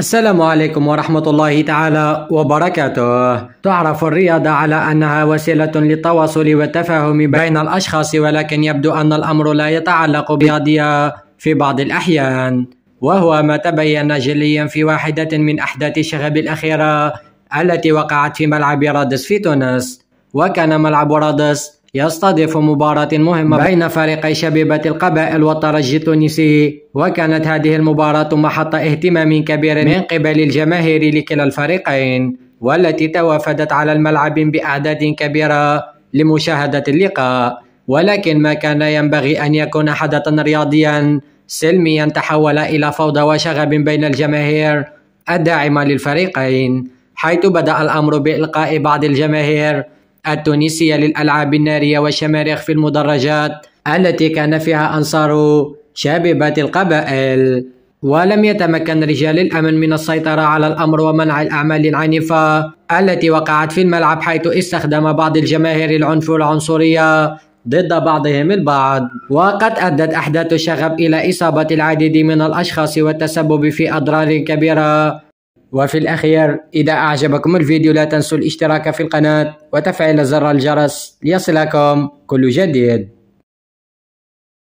السلام عليكم ورحمة الله تعالى وبركاته. تعرف الرياضة على أنها وسيلة للتواصل والتفاهم بين الأشخاص ولكن يبدو أن الأمر لا يتعلق برياضية في بعض الأحيان وهو ما تبين جليا في واحدة من أحداث الشغب الأخيرة التي وقعت في ملعب رادس في تونس وكان ملعب رادس يستضيف مباراة مهمة بين فريقي شبيبة القبائل والترجي التونسي وكانت هذه المباراة محط اهتمام كبير من قبل الجماهير لكلا الفريقين والتي توافدت على الملعب بأعداد كبيرة لمشاهدة اللقاء ولكن ما كان ينبغي أن يكون حدثا رياضيا سلميا تحول إلى فوضى وشغب بين الجماهير الداعمة للفريقين حيث بدأ الأمر بإلقاء بعض الجماهير التونسية للألعاب النارية والشماريخ في المدرجات التي كان فيها أنصار شبيبة القبائل ولم يتمكن رجال الأمن من السيطرة على الأمر ومنع الأعمال العنيفة التي وقعت في الملعب حيث استخدم بعض الجماهير العنف والعنصرية ضد بعضهم البعض وقد أدت أحداث الشغب إلى إصابة العديد من الأشخاص والتسبب في أضرار كبيرة وفي الأخير إذا أعجبكم الفيديو لا تنسوا الاشتراك في القناة وتفعيل زر الجرس ليصلكم كل جديد